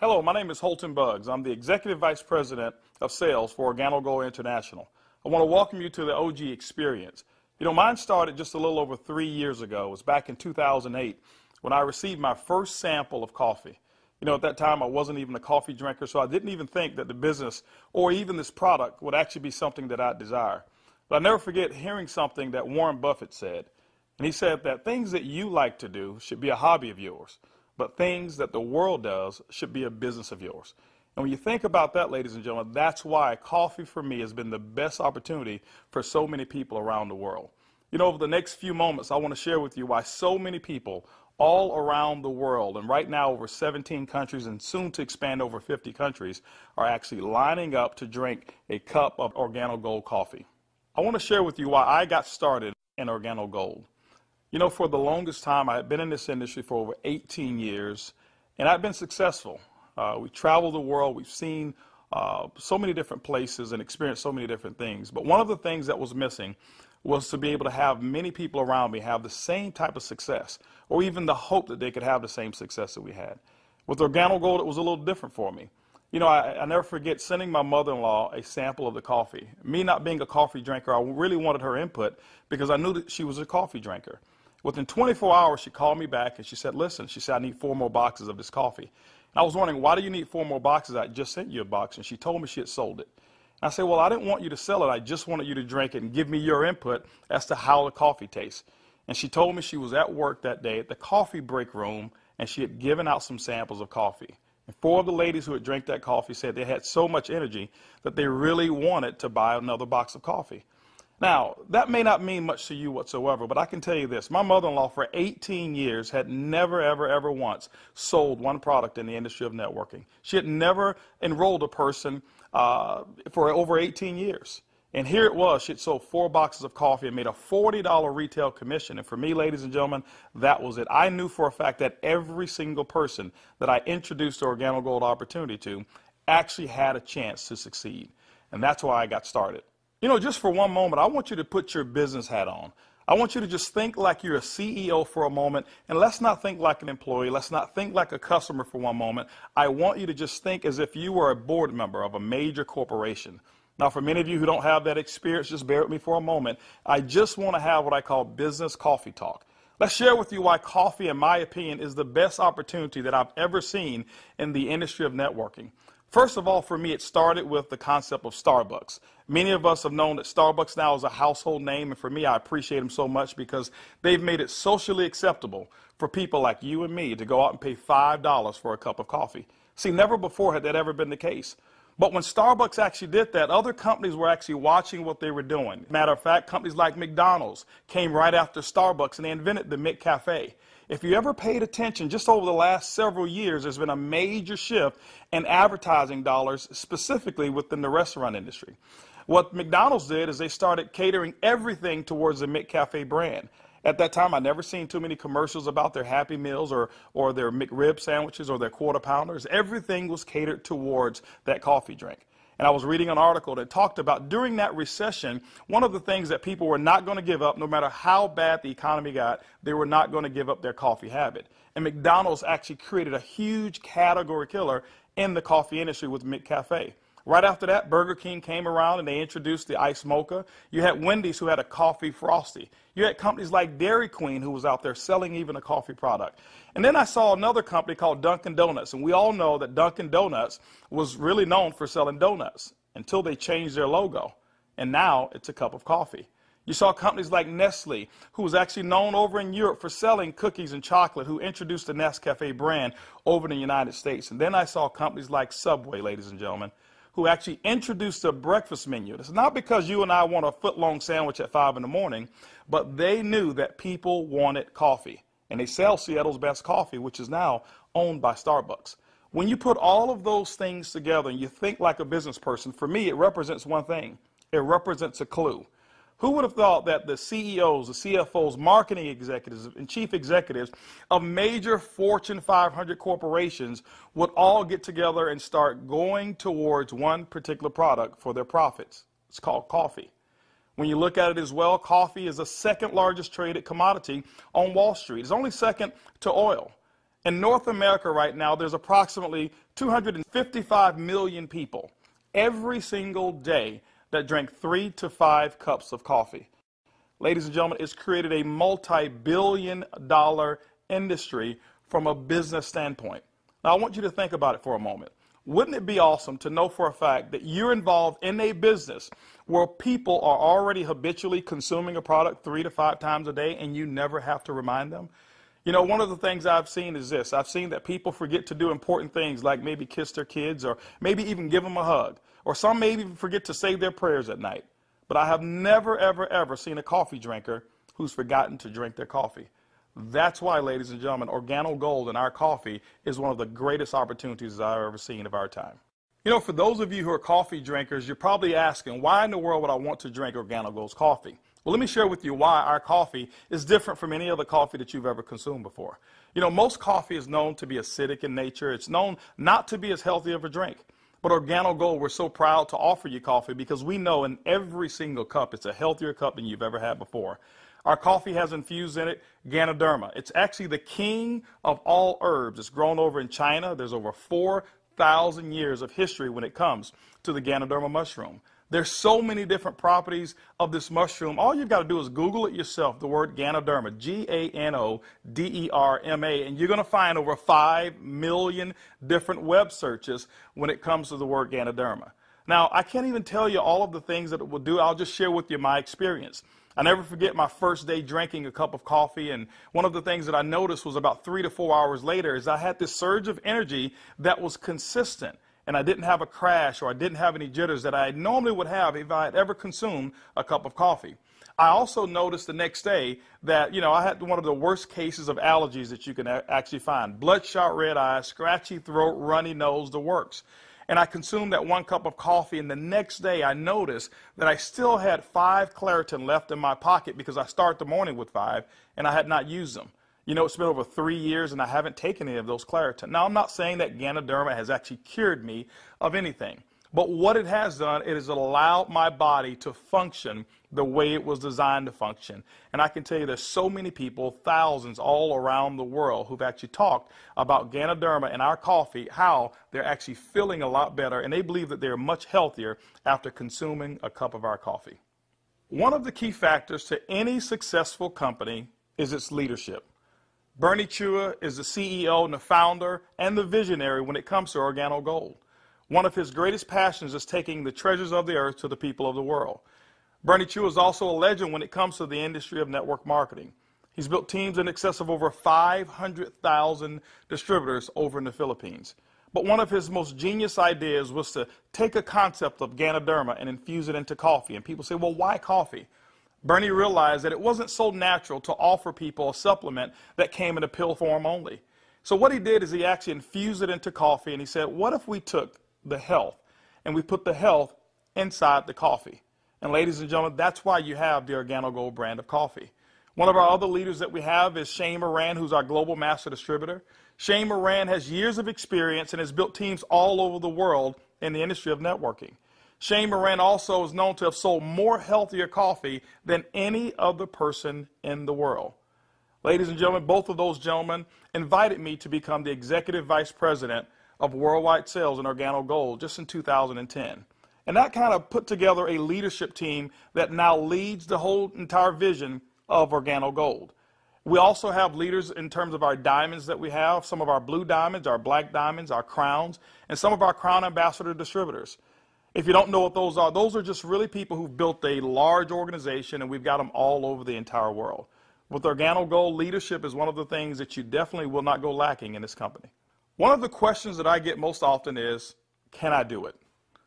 Hello, my name is Holton Bugs. I'm the Executive Vice President of Sales for OrganoGo International. I want to welcome you to the OG experience. You know, mine started just a little over three years ago. It was back in 2008 when I received my first sample of coffee. You know, at that time I wasn't even a coffee drinker, so I didn't even think that the business or even this product would actually be something that I desire. But I never forget hearing something that Warren Buffett said. And he said that things that you like to do should be a hobby of yours. But things that the world does should be a business of yours. And when you think about that, ladies and gentlemen, that's why coffee for me has been the best opportunity for so many people around the world. You know, over the next few moments, I want to share with you why so many people all around the world, and right now over 17 countries and soon to expand over 50 countries, are actually lining up to drink a cup of Organo Gold coffee. I want to share with you why I got started in Organo Gold. You know, for the longest time, I have been in this industry for over 18 years, and I've been successful. Uh, we traveled the world, we've seen uh, so many different places and experienced so many different things. But one of the things that was missing was to be able to have many people around me have the same type of success, or even the hope that they could have the same success that we had. With Organo Gold, it was a little different for me. You know, I, I never forget sending my mother in law a sample of the coffee. Me not being a coffee drinker, I really wanted her input because I knew that she was a coffee drinker. Within 24 hours, she called me back and she said, Listen, she said, I need four more boxes of this coffee. And I was wondering, why do you need four more boxes? I just sent you a box. And she told me she had sold it. And I said, Well, I didn't want you to sell it. I just wanted you to drink it and give me your input as to how the coffee tastes. And she told me she was at work that day at the coffee break room and she had given out some samples of coffee. And four of the ladies who had drank that coffee said they had so much energy that they really wanted to buy another box of coffee. Now, that may not mean much to you whatsoever, but I can tell you this. My mother in law, for 18 years, had never, ever, ever once sold one product in the industry of networking. She had never enrolled a person uh, for over 18 years. And here it was. She had sold four boxes of coffee and made a $40 retail commission. And for me, ladies and gentlemen, that was it. I knew for a fact that every single person that I introduced the Gold opportunity to actually had a chance to succeed. And that's why I got started. You know, just for one moment, I want you to put your business hat on. I want you to just think like you're a CEO for a moment, and let's not think like an employee. Let's not think like a customer for one moment. I want you to just think as if you were a board member of a major corporation. Now, for many of you who don't have that experience, just bear with me for a moment. I just want to have what I call business coffee talk. Let's share with you why coffee, in my opinion, is the best opportunity that I've ever seen in the industry of networking. First of all, for me, it started with the concept of Starbucks. Many of us have known that Starbucks now is a household name, and for me, I appreciate them so much because they've made it socially acceptable for people like you and me to go out and pay $5 for a cup of coffee. See, never before had that ever been the case. But when Starbucks actually did that, other companies were actually watching what they were doing. Matter of fact, companies like McDonald's came right after Starbucks and they invented the McCafe. If you ever paid attention, just over the last several years, there's been a major shift in advertising dollars, specifically within the restaurant industry. What McDonald's did is they started catering everything towards the McCafe brand. At that time, I never seen too many commercials about their Happy Meals or, or their McRib sandwiches or their Quarter Pounders. Everything was catered towards that coffee drink. And I was reading an article that talked about during that recession, one of the things that people were not going to give up, no matter how bad the economy got, they were not going to give up their coffee habit. And McDonald's actually created a huge category killer in the coffee industry with McCafe. Right after that, Burger King came around and they introduced the ice mocha. You had Wendy's who had a coffee frosty. You had companies like Dairy Queen who was out there selling even a coffee product. And then I saw another company called Dunkin' Donuts. And we all know that Dunkin' Donuts was really known for selling donuts until they changed their logo. And now it's a cup of coffee. You saw companies like Nestle, who was actually known over in Europe for selling cookies and chocolate, who introduced the Nescafe brand over in the United States. And then I saw companies like Subway, ladies and gentlemen, who actually introduced the breakfast menu. It's not because you and I want a foot long sandwich at 5 in the morning, but they knew that people wanted coffee. And they sell Seattle's best coffee, which is now owned by Starbucks. When you put all of those things together and you think like a business person, for me, it represents one thing it represents a clue. Who would have thought that the CEOs, the CFOs, marketing executives, and chief executives of major Fortune 500 corporations would all get together and start going towards one particular product for their profits? It's called coffee. When you look at it as well, coffee is the second largest traded commodity on Wall Street. It's only second to oil. In North America right now, there's approximately 255 million people every single day that drank three to five cups of coffee. Ladies and gentlemen, it's created a multi billion dollar industry from a business standpoint. Now, I want you to think about it for a moment. Wouldn't it be awesome to know for a fact that you're involved in a business where people are already habitually consuming a product three to five times a day and you never have to remind them? You know, one of the things I've seen is this I've seen that people forget to do important things like maybe kiss their kids or maybe even give them a hug. Or some may even forget to say their prayers at night. But I have never, ever, ever seen a coffee drinker who's forgotten to drink their coffee. That's why, ladies and gentlemen, organo gold in our coffee is one of the greatest opportunities I've ever seen of our time. You know, for those of you who are coffee drinkers, you're probably asking, why in the world would I want to drink organo gold's coffee? Well, let me share with you why our coffee is different from any other coffee that you've ever consumed before. You know, most coffee is known to be acidic in nature. It's known not to be as healthy of a drink. But Organo Gold, we're so proud to offer you coffee because we know in every single cup it's a healthier cup than you've ever had before. Our coffee has infused in it Ganoderma. It's actually the king of all herbs. It's grown over in China. There's over 4,000 years of history when it comes to the Ganoderma mushroom. There's so many different properties of this mushroom. All you've got to do is Google it yourself, the word Ganoderma, G-A-N-O-D-E-R-M-A, and you're going to find over 5 million different web searches when it comes to the word Ganoderma. Now, I can't even tell you all of the things that it will do. I'll just share with you my experience. I never forget my first day drinking a cup of coffee, and one of the things that I noticed was about three to four hours later is I had this surge of energy that was consistent and I didn't have a crash or I didn't have any jitters that I normally would have if I had ever consumed a cup of coffee. I also noticed the next day that, you know, I had one of the worst cases of allergies that you can actually find bloodshot red eyes, scratchy throat, runny nose, the works. And I consumed that one cup of coffee, and the next day I noticed that I still had five Claritin left in my pocket because I start the morning with five and I had not used them. You know, it's been over three years and I haven't taken any of those Claritin. Now, I'm not saying that Ganoderma has actually cured me of anything, but what it has done, it has allowed my body to function the way it was designed to function. And I can tell you there's so many people, thousands all around the world, who've actually talked about Ganoderma and our coffee, how they're actually feeling a lot better, and they believe that they're much healthier after consuming a cup of our coffee. One of the key factors to any successful company is its leadership. Bernie Chua is the CEO and the founder and the visionary when it comes to organo gold. One of his greatest passions is taking the treasures of the earth to the people of the world. Bernie Chua is also a legend when it comes to the industry of network marketing. He's built teams in excess of over 500,000 distributors over in the Philippines. But one of his most genius ideas was to take a concept of Ganoderma and infuse it into coffee. And people say, well, why coffee? Bernie realized that it wasn't so natural to offer people a supplement that came in a pill form only. So what he did is he actually infused it into coffee and he said, what if we took the health and we put the health inside the coffee? And ladies and gentlemen, that's why you have the OrganoGold Gold brand of coffee. One of our other leaders that we have is Shane Moran, who's our global master distributor. Shane Moran has years of experience and has built teams all over the world in the industry of networking. Shane Moran also is known to have sold more healthier coffee than any other person in the world. Ladies and gentlemen, both of those gentlemen invited me to become the executive vice president of worldwide sales in Organo Gold just in 2010. And that kind of put together a leadership team that now leads the whole entire vision of Organo Gold. We also have leaders in terms of our diamonds that we have, some of our blue diamonds, our black diamonds, our crowns, and some of our crown ambassador distributors. If you don't know what those are, those are just really people who've built a large organization, and we've got them all over the entire world. With Organo Gold, leadership is one of the things that you definitely will not go lacking in this company. One of the questions that I get most often is, can I do it?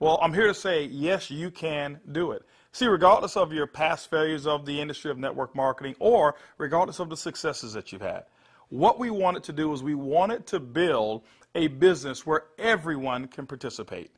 Well, I'm here to say, yes, you can do it. See, regardless of your past failures of the industry of network marketing or regardless of the successes that you've had, what we wanted to do is we wanted to build a business where everyone can participate.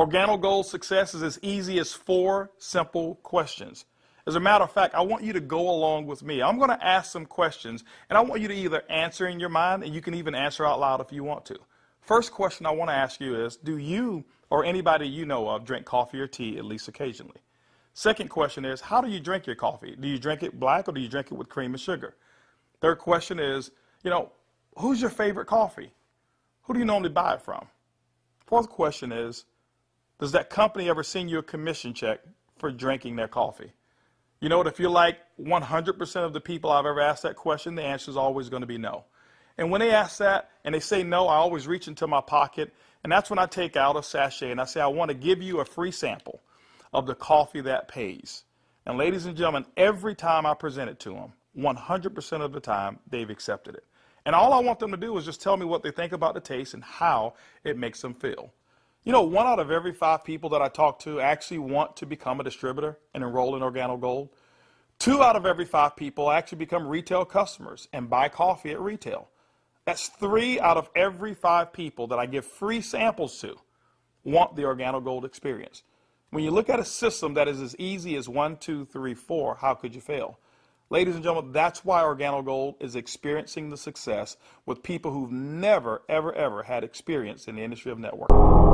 Organo goal success is as easy as four simple questions. As a matter of fact, I want you to go along with me. I'm going to ask some questions, and I want you to either answer in your mind, and you can even answer out loud if you want to. First question I want to ask you is Do you or anybody you know of drink coffee or tea at least occasionally? Second question is How do you drink your coffee? Do you drink it black or do you drink it with cream and sugar? Third question is You know, who's your favorite coffee? Who do you normally buy it from? Fourth question is does that company ever send you a commission check for drinking their coffee? You know what? If you're like 100% of the people I've ever asked that question, the answer is always going to be no. And when they ask that and they say no, I always reach into my pocket. And that's when I take out a sachet and I say, I want to give you a free sample of the coffee that pays. And ladies and gentlemen, every time I present it to them, 100% of the time, they've accepted it. And all I want them to do is just tell me what they think about the taste and how it makes them feel. You know, one out of every five people that I talk to actually want to become a distributor and enroll in Organo Gold. Two out of every five people actually become retail customers and buy coffee at retail. That's three out of every five people that I give free samples to want the Organo Gold experience. When you look at a system that is as easy as one, two, three, four, how could you fail? Ladies and gentlemen, that's why Organo Gold is experiencing the success with people who've never, ever, ever had experience in the industry of networking.